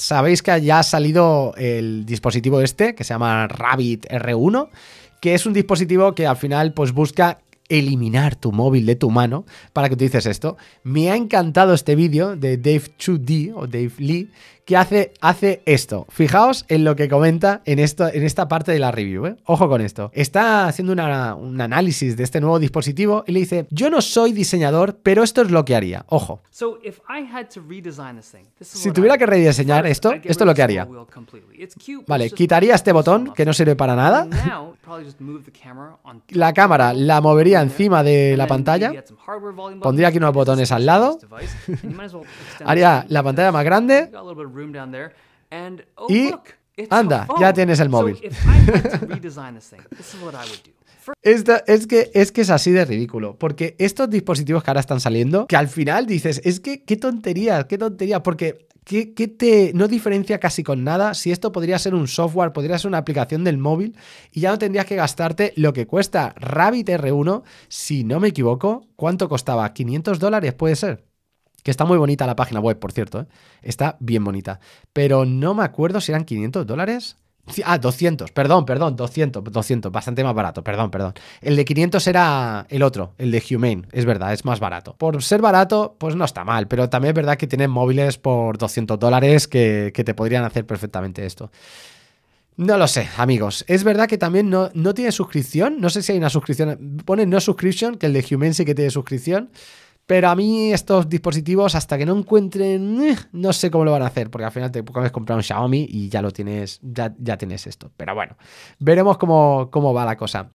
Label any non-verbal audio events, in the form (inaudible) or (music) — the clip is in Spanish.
sabéis que ya ha salido el dispositivo este, que se llama Rabbit R1, que es un dispositivo que al final pues busca eliminar tu móvil de tu mano para que dices esto. Me ha encantado este vídeo de Dave 2D o Dave Lee que hace, hace esto. Fijaos en lo que comenta en, esto, en esta parte de la review. ¿eh? Ojo con esto. Está haciendo un análisis de este nuevo dispositivo y le dice, yo no soy diseñador, pero esto es lo que haría. Ojo. Si tuviera que rediseñar esto, esto es lo que haría. Vale, quitaría este botón que no sirve para nada. La cámara la movería encima de la pantalla, pondría aquí unos botones al lado, (laughs) haría la pantalla más grande y anda, ya tienes el móvil. (laughs) Es, que, es que es así de ridículo, porque estos dispositivos que ahora están saliendo, que al final dices, es que qué tontería, qué tontería, porque ¿Qué, te no diferencia casi con nada si esto podría ser un software, podría ser una aplicación del móvil y ya no tendrías que gastarte lo que cuesta Rabbit R1, si no me equivoco, ¿cuánto costaba? 500 dólares puede ser. Que está muy bonita la página web, por cierto. ¿eh? Está bien bonita. Pero no me acuerdo si eran 500 dólares Ah, 200, perdón, perdón, 200, 200, bastante más barato, perdón, perdón. El de 500 era el otro, el de Humane, es verdad, es más barato. Por ser barato, pues no está mal, pero también es verdad que tienen móviles por 200 dólares que, te podrían hacer perfectamente esto. No lo sé, amigos. Es verdad que también no, no tiene suscripción. No sé si hay una suscripción. Pone no subscription, que el de Humane sí que tiene suscripción. Pero a mí estos dispositivos, hasta que no encuentren, eh, no sé cómo lo van a hacer, porque al final te puedes comprar un Xiaomi y ya lo tienes, ya, tienes esto. Pero bueno, veremos cómo, cómo va la cosa.